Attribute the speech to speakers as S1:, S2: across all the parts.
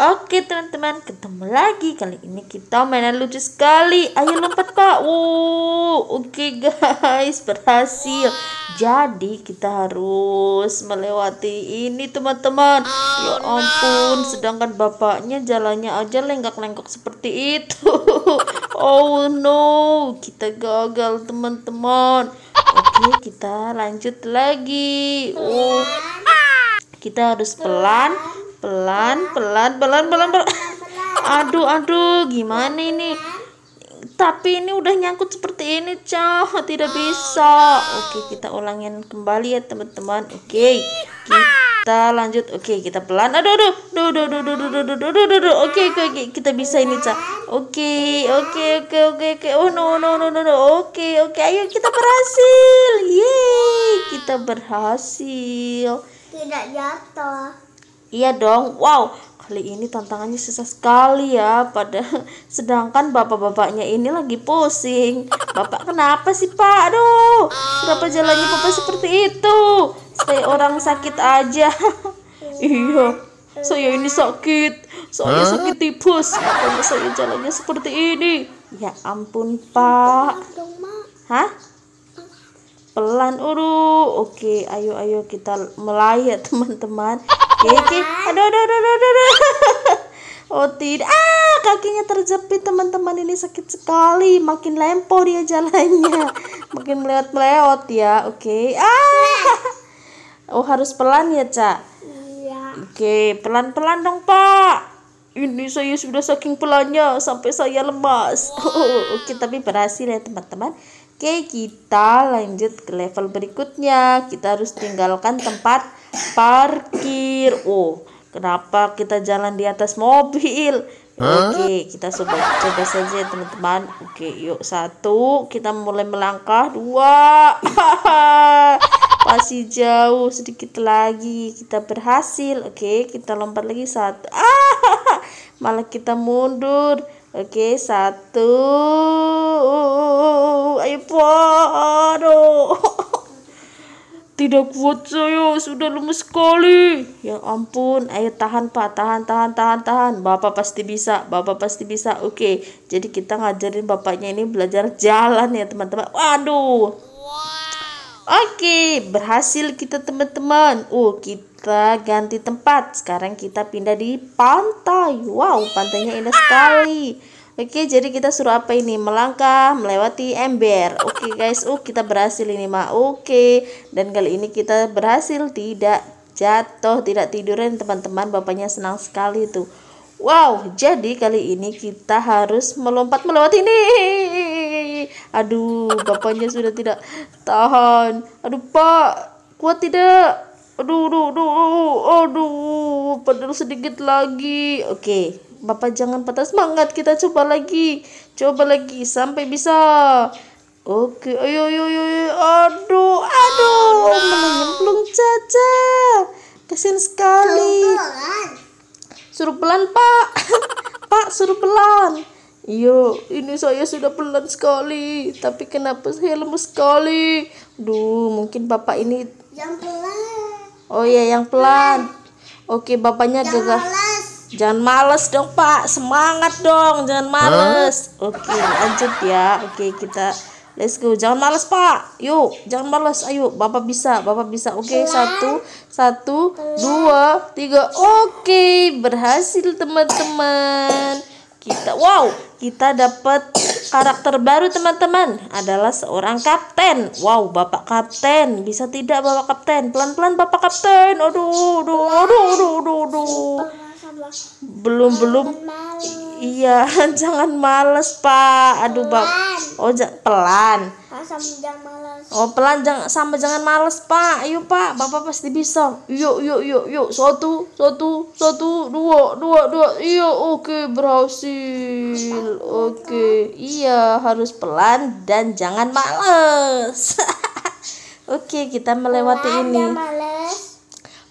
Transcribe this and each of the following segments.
S1: Oke teman-teman, ketemu lagi. Kali ini kita mainan lucu sekali. Ayo lompat kak. Wow, oke okay, guys, berhasil. Jadi kita harus melewati ini teman-teman. ya oh, ampun, sedangkan bapaknya jalannya aja lenggak lengkok seperti itu. oh no, kita gagal teman-teman. Oke, okay, kita lanjut lagi. Oh, kita harus pelan pelan pelan pelan pelan pelan aduh aduh gimana ini tapi ini udah nyangkut seperti ini cah tidak bisa oke kita ulangin kembali ya teman-teman oke kita lanjut oke kita pelan aduh aduh aduh aduh aduh aduh aduh aduh aduh aduh oke oke kita bisa ini cah oke oke oke oke oke oh no no no no no oke oke ayo kita berhasil yeay kita berhasil tidak jatuh Iya dong. Wow, kali ini tantangannya susah sekali ya. Pada sedangkan bapak-bapaknya ini lagi pusing. Bapak kenapa sih Pak? Aduh, kenapa jalannya bapak seperti itu? Saya orang sakit aja. iya, saya ini sakit. Saya sakit tipus, Kenapa saya jalannya seperti ini. Ya ampun Pak. Hah? Pelan uru. Oke, ayo ayo kita melayat teman-teman. Kiki, aduh, aduh, aduh, aduh, aduh. Oh tidak, ah kakinya terjepit teman-teman ini sakit sekali, makin lempo dia jalannya, makin meleot-meleot ya, oke, okay. ah, oh harus pelan ya cak, iya. oke okay. pelan-pelan dong pak, ini saya sudah saking pelannya sampai saya lemas. Oke, tapi berhasil ya teman-teman. Oke, kita lanjut ke level berikutnya. Kita harus tinggalkan tempat parkir. Oh, kenapa kita jalan di atas mobil? Oke, kita coba coba saja teman-teman. Oke, yuk satu, kita mulai melangkah. Dua, masih jauh sedikit lagi. Kita berhasil. Oke, kita lompat lagi satu. Ah! malah kita mundur oke satu ayo aduh tidak kuat saya sudah lemes sekali ya ampun ayo tahan pak tahan tahan tahan tahan bapak pasti bisa bapak pasti bisa oke jadi kita ngajarin bapaknya ini belajar jalan ya teman-teman waduh Oke, berhasil kita teman-teman. Uh, kita ganti tempat. Sekarang kita pindah di pantai. Wow, pantainya indah sekali. Oke, jadi kita suruh apa ini? Melangkah melewati ember. Oke, guys. Uh, kita berhasil ini, Ma. Oke. Dan kali ini kita berhasil tidak jatuh, tidak tiduran, teman-teman. Bapaknya senang sekali tuh. Wow, jadi kali ini kita harus melompat melewati ini. Aduh, bapaknya sudah tidak tahan. Aduh, Pak, kuat tidak? Aduh, aduh, aduh, aduh, padahal sedikit lagi. Oke, Bapak jangan patah semangat, kita coba lagi. Coba lagi sampai bisa. Oke, ayo, ayo, ayo, ayo. Aduh, aduh, oh, no. menyemplung Caca. Kasian sekali. Suruh pelan, Pak. Pak, suruh pelan. Iya, ini saya sudah pelan sekali, tapi kenapa saya lemes sekali? Duh, mungkin bapak ini yang pelan. Oh iya, yang pelan. Oke, bapaknya jangan gagah. Malas. Jangan males dong, Pak. Semangat dong, jangan males. Huh? Oke, lanjut ya. Oke, kita let's go. Jangan males, Pak. Yuk, jangan males. Ayo, Bapak bisa, Bapak bisa. Oke, iya. satu, satu, dua, tiga. Oke, berhasil teman-teman kita wow kita dapat karakter baru teman-teman adalah seorang kapten wow bapak kapten bisa tidak bapak kapten pelan-pelan bapak kapten aduh aduh aduh aduh aduh, aduh. belum belum iya jangan males pak aduh bapak oh pelan Oh pelan jangan sama jangan males pak Ayo pak bapak pasti bisa Yuk yuk yuk yuk Satu Satu Satu Dua Dua Dua Iya oke okay, berhasil Oke okay. Iya harus pelan dan jangan males Oke okay, kita melewati pelan, ini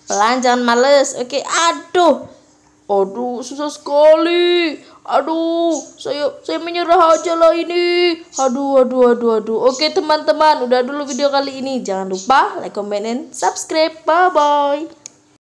S1: Pelan jangan males Oke okay, aduh Aduh susah sekali Aduh, saya saya menyerah aja lah ini. Aduh, aduh, aduh, aduh. Oke teman-teman, udah dulu video kali ini. Jangan lupa like, comment, and subscribe. Bye-bye.